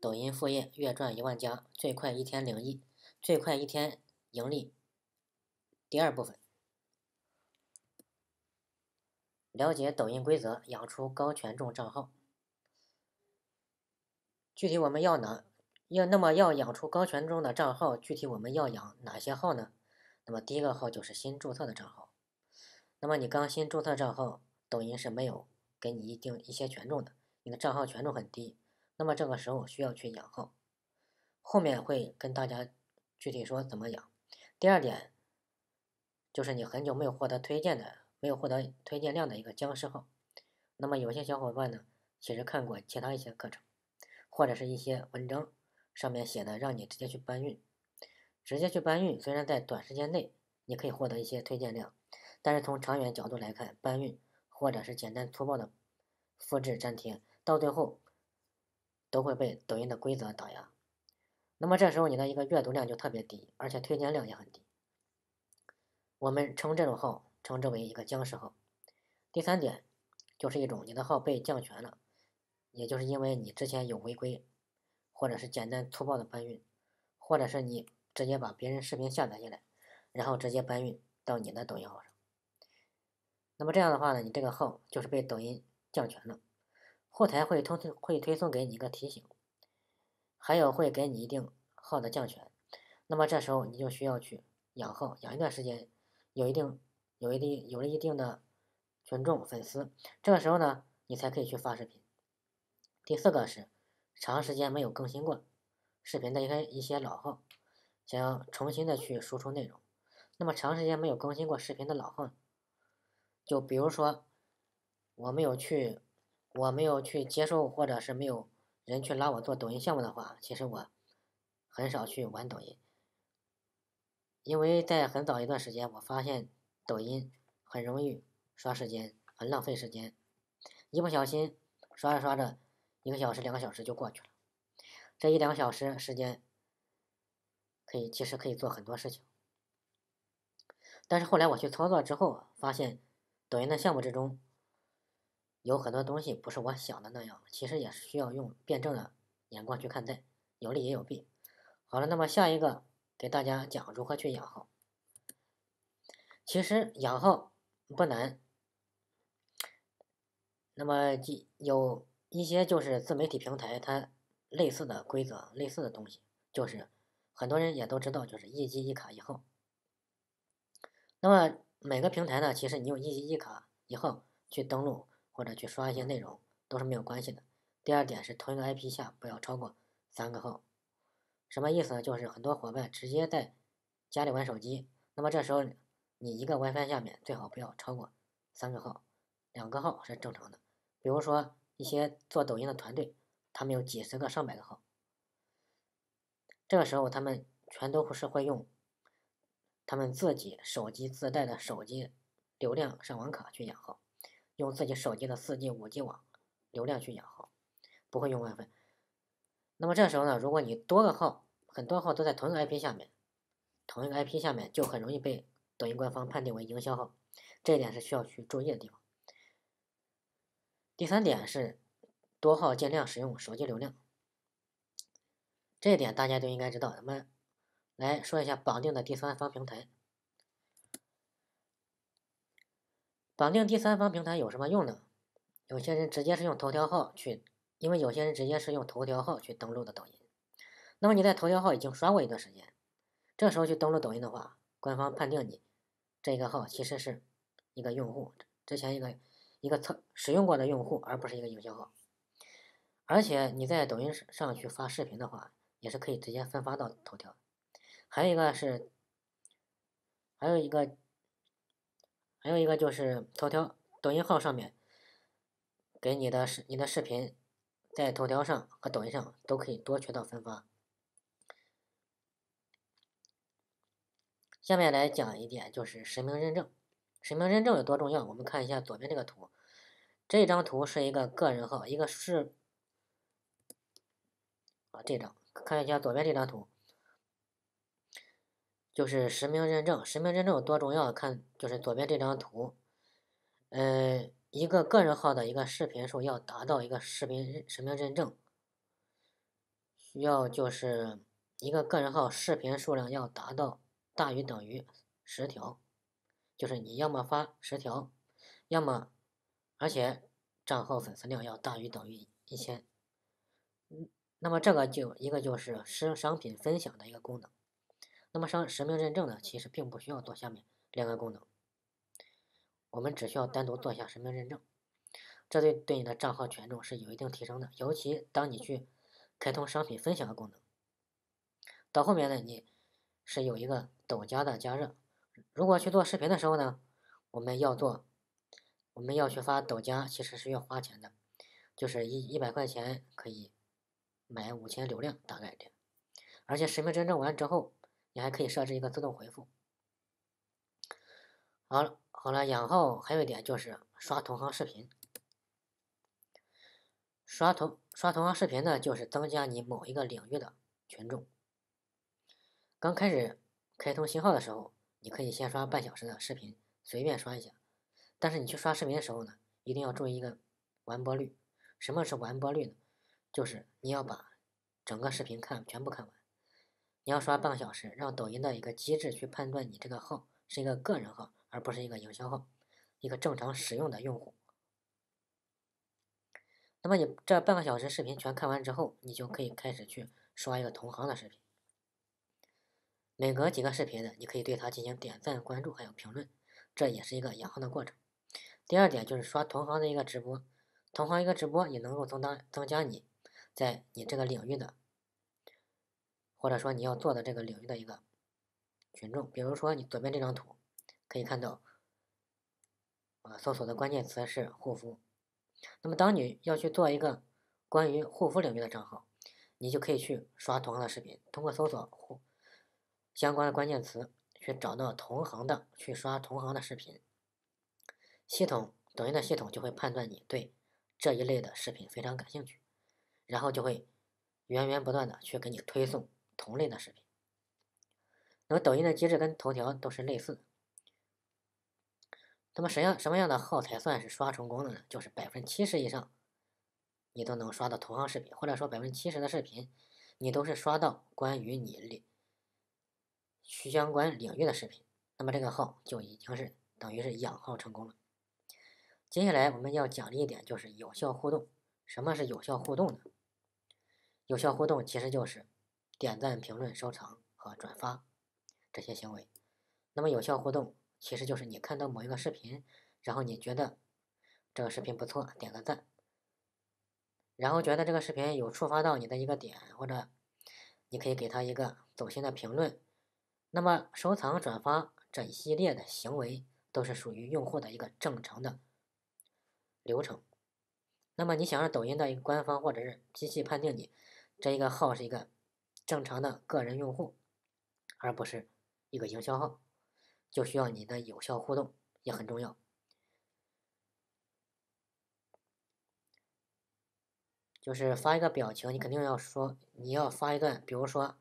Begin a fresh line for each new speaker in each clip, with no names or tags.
抖音副业月赚一万加，最快一天零亿，最快一天盈利。第二部分，了解抖音规则，养出高权重账号。具体我们要哪要那么要养出高权重的账号，具体我们要养哪些号呢？那么第一个号就是新注册的账号。那么你刚新注册账号，抖音是没有给你一定一些权重的，你的账号权重很低。那么这个时候需要去养号，后面会跟大家具体说怎么养。第二点，就是你很久没有获得推荐的，没有获得推荐量的一个僵尸号。那么有些小伙伴呢，其实看过其他一些课程，或者是一些文章上面写的，让你直接去搬运，直接去搬运。虽然在短时间内你可以获得一些推荐量，但是从长远角度来看，搬运或者是简单粗暴的复制粘贴，到最后。都会被抖音的规则打压，那么这时候你的一个阅读量就特别低，而且推荐量也很低。我们称这种号称之为一个僵尸号。第三点就是一种你的号被降权了，也就是因为你之前有违规，或者是简单粗暴的搬运，或者是你直接把别人视频下载下来，然后直接搬运到你的抖音号上。那么这样的话呢，你这个号就是被抖音降权了。后台会通会推送给你一个提醒，还有会给你一定号的降权，那么这时候你就需要去养号，养一段时间，有一定有一定有了一定的群众粉丝，这个时候呢，你才可以去发视频。第四个是长时间没有更新过视频的一些一些老号，想要重新的去输出内容，那么长时间没有更新过视频的老号，就比如说我没有去。我没有去接受，或者是没有人去拉我做抖音项目的话，其实我很少去玩抖音，因为在很早一段时间，我发现抖音很容易刷时间，很浪费时间，一不小心刷着刷着，一个小时、两个小时就过去了，这一两小时时间可以其实可以做很多事情，但是后来我去操作之后，发现抖音的项目之中。有很多东西不是我想的那样，其实也是需要用辩证的眼光去看待，有利也有弊。好了，那么下一个给大家讲如何去养号。其实养号不难，那么有一些就是自媒体平台它类似的规则、类似的东西，就是很多人也都知道，就是一机一卡一号。那么每个平台呢，其实你用一机一卡一号去登录。或者去刷一些内容都是没有关系的。第二点是同一个 IP 下不要超过三个号，什么意思呢？就是很多伙伴直接在家里玩手机，那么这时候你一个 WiFi 下面最好不要超过三个号，两个号是正常的。比如说一些做抖音的团队，他们有几十个、上百个号，这个时候他们全都是会用他们自己手机自带的手机流量上网卡去养号。用自己手机的四 G、五 G 网流量去养号，不会用 WiFi。那么这时候呢，如果你多个号，很多号都在同一个 IP 下面，同一个 IP 下面就很容易被抖音官方判定为营销号，这一点是需要去注意的地方。第三点是，多号尽量使用手机流量，这一点大家都应该知道。咱们来说一下绑定的第三方平台。绑定第三方平台有什么用呢？有些人直接是用头条号去，因为有些人直接是用头条号去登录的抖音。那么你在头条号已经刷过一段时间，这时候去登录抖音的话，官方判定你这一个号其实是一个用户之前一个一个测使用过的用户，而不是一个营销号。而且你在抖音上上去发视频的话，也是可以直接分发到头条。还有一个是，还有一个。还有一个就是头条、抖音号上面给你的视、你的视频，在头条上和抖音上都可以多渠道分发。下面来讲一点，就是实名认证。实名认证有多重要？我们看一下左边这个图，这张图是一个个人号，一个是啊这张，看一下左边这张图。就是实名认证，实名认证多重要？看就是左边这张图，呃，一个个人号的一个视频数要达到一个视频实名认证，需要就是一个个人号视频数量要达到大于等于十条，就是你要么发十条，要么而且账号粉丝量要大于等于一千，那么这个就一个就是用商品分享的一个功能。那么，上实名认证呢？其实并不需要做下面两个功能，我们只需要单独做一下实名认证，这对对你的账号权重是有一定提升的。尤其当你去开通商品分享的功能，到后面呢，你是有一个抖加的加热。如果去做视频的时候呢，我们要做，我们要去发抖加，其实是要花钱的，就是一一百块钱可以买五千流量大概这样。而且实名认证完之后。你还可以设置一个自动回复。好了，好了，然后还有一点就是刷同行视频。刷同刷同行视频呢，就是增加你某一个领域的权重。刚开始开通新号的时候，你可以先刷半小时的视频，随便刷一下。但是你去刷视频的时候呢，一定要注意一个完播率。什么是完播率呢？就是你要把整个视频看全部看完。你要刷半个小时，让抖音的一个机制去判断你这个号是一个个人号，而不是一个营销号，一个正常使用的用户。那么你这半个小时视频全看完之后，你就可以开始去刷一个同行的视频。每隔几个视频呢，你可以对它进行点赞、关注还有评论，这也是一个养号的过程。第二点就是刷同行的一个直播，同行一个直播也能够增当增加你在你这个领域的。或者说你要做的这个领域的一个群众，比如说你左边这张图可以看到，啊，搜索的关键词是护肤。那么当你要去做一个关于护肤领域的账号，你就可以去刷同行的视频，通过搜索护相关的关键词去找到同行的，去刷同行的视频。系统，抖音的系统就会判断你对这一类的视频非常感兴趣，然后就会源源不断的去给你推送。同类的视频。那么抖音的机制跟头条都是类似的。那么什么样什么样的号才算是刷成功的呢？就是百分之七十以上，你都能刷到同行视频，或者说百分之七十的视频，你都是刷到关于你领，相关领域的视频。那么这个号就已经是等于是养号成功了。接下来我们要讲的一点就是有效互动。什么是有效互动呢？有效互动其实就是。点赞、评论、收藏和转发这些行为，那么有效互动其实就是你看到某一个视频，然后你觉得这个视频不错，点个赞，然后觉得这个视频有触发到你的一个点，或者你可以给他一个走心的评论。那么收藏、转发这一系列的行为都是属于用户的一个正常的流程。那么你想让抖音的一个官方或者是机器判定你这一个号是一个。正常的个人用户，而不是一个营销号，就需要你的有效互动也很重要。就是发一个表情，你肯定要说，你要发一段，比如说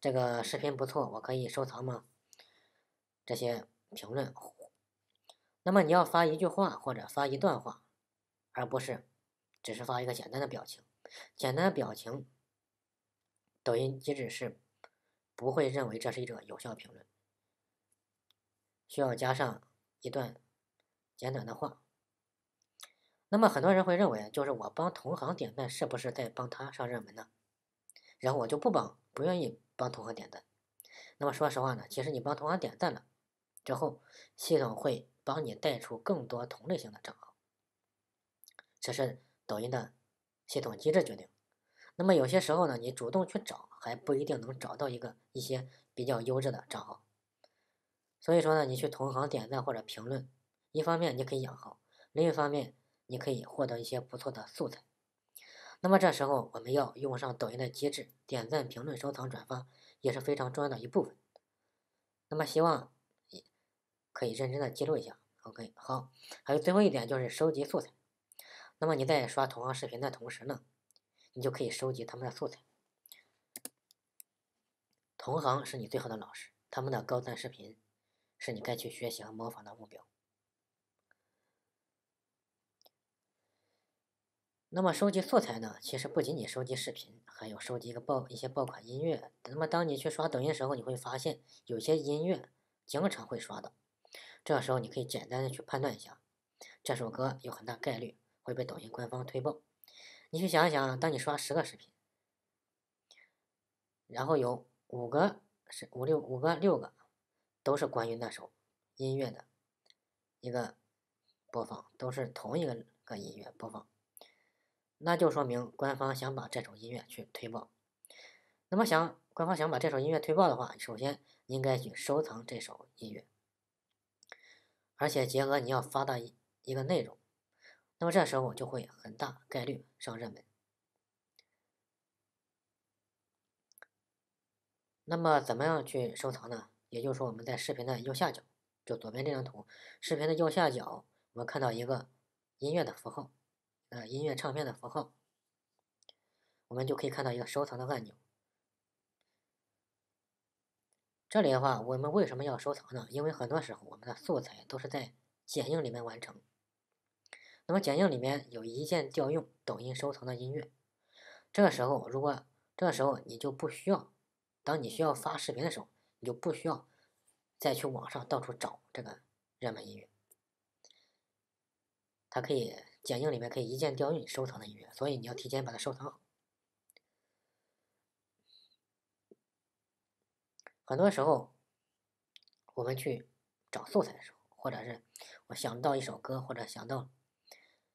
这个视频不错，我可以收藏吗？这些评论。那么你要发一句话或者发一段话，而不是只是发一个简单的表情，简单的表情。抖音机制是不会认为这是一个有效评论，需要加上一段简短的话。那么很多人会认为，就是我帮同行点赞，是不是在帮他上热门呢？然后我就不帮，不愿意帮同行点赞。那么说实话呢，其实你帮同行点赞了之后，系统会帮你带出更多同类型的账号，这是抖音的系统机制决定。那么有些时候呢，你主动去找还不一定能找到一个一些比较优质的账号，所以说呢，你去同行点赞或者评论，一方面你可以养号，另一方面你可以获得一些不错的素材。那么这时候我们要用上抖音的机制，点赞、评论、收藏、转发也是非常重要的一部分。那么希望可以认真的记录一下。OK，好，还有最后一点就是收集素材。那么你在刷同行视频的同时呢？你就可以收集他们的素材。同行是你最好的老师，他们的高赞视频是你该去学习和模仿的目标。那么收集素材呢？其实不仅仅收集视频，还有收集一个爆一些爆款音乐。那么当你去刷抖音的时候，你会发现有些音乐经常会刷到，这个时候你可以简单的去判断一下，这首歌有很大概率会被抖音官方推爆。你去想一想，当你刷十个视频，然后有五个、是五六五个、六个，都是关于那首音乐的一个播放，都是同一个个音乐播放，那就说明官方想把这首音乐去推爆。那么想官方想把这首音乐推爆的话，首先应该去收藏这首音乐，而且结合你要发的一一个内容。那么这时候就会很大概率上热门。那么怎么样去收藏呢？也就是说，我们在视频的右下角，就左边这张图，视频的右下角，我们看到一个音乐的符号，呃，音乐唱片的符号，我们就可以看到一个收藏的按钮。这里的话，我们为什么要收藏呢？因为很多时候我们的素材都是在剪映里面完成。那么，剪映里面有一键调用抖音收藏的音乐。这个时候，如果这个时候你就不需要，当你需要发视频的时候，你就不需要再去网上到处找这个热门音乐。它可以剪映里面可以一键调用你收藏的音乐，所以你要提前把它收藏好。很多时候，我们去找素材的时候，或者是我想到一首歌，或者想到。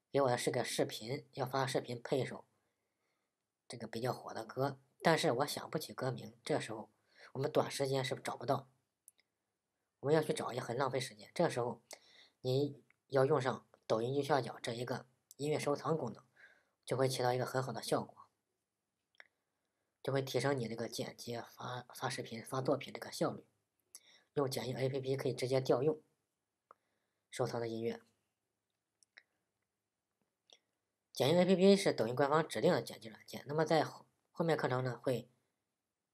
给我的是个视频，要发视频配一首这个比较火的歌，但是我想不起歌名。这时候我们短时间是找不到，我们要去找也很浪费时间。这时候你要用上抖音右下角这一个音乐收藏功能，就会起到一个很好的效果，就会提升你这个剪辑发发视频发作品这个效率。用剪映 A P P 可以直接调用收藏的音乐。剪映 A P P 是抖音官方指定的剪辑软件，那么在后面课程呢会，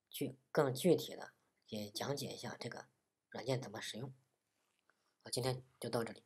具更具体的也讲解一下这个软件怎么使用。好，今天就到这里。